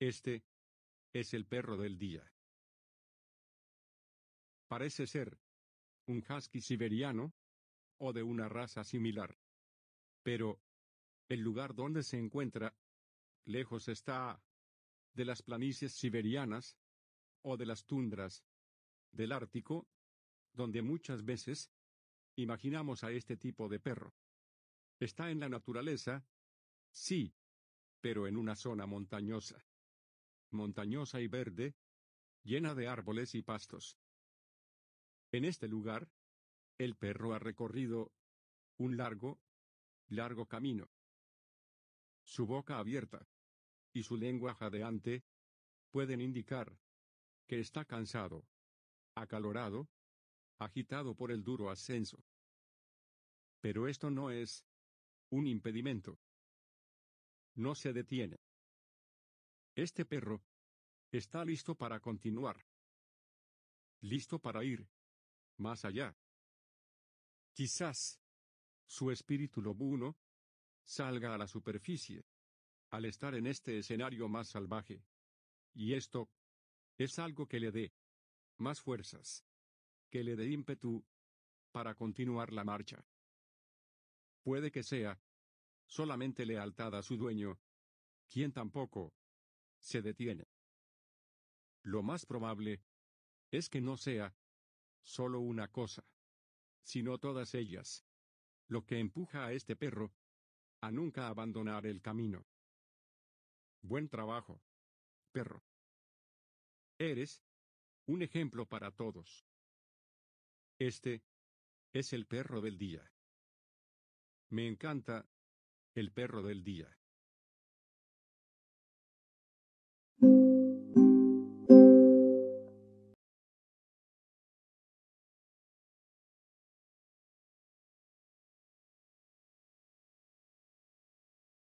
Este es el perro del día. Parece ser un husky siberiano o de una raza similar. Pero el lugar donde se encuentra lejos está de las planicies siberianas o de las tundras del Ártico, donde muchas veces imaginamos a este tipo de perro. Está en la naturaleza, sí, pero en una zona montañosa montañosa y verde, llena de árboles y pastos. En este lugar, el perro ha recorrido un largo, largo camino. Su boca abierta y su lengua jadeante pueden indicar que está cansado, acalorado, agitado por el duro ascenso. Pero esto no es un impedimento. No se detiene. Este perro está listo para continuar. Listo para ir más allá. Quizás su espíritu lobuno salga a la superficie al estar en este escenario más salvaje. Y esto es algo que le dé más fuerzas, que le dé ímpetu para continuar la marcha. Puede que sea solamente lealtad a su dueño, quien tampoco se detiene. Lo más probable es que no sea solo una cosa, sino todas ellas. Lo que empuja a este perro a nunca abandonar el camino. Buen trabajo, perro. Eres un ejemplo para todos. Este es el perro del día. Me encanta el perro del día.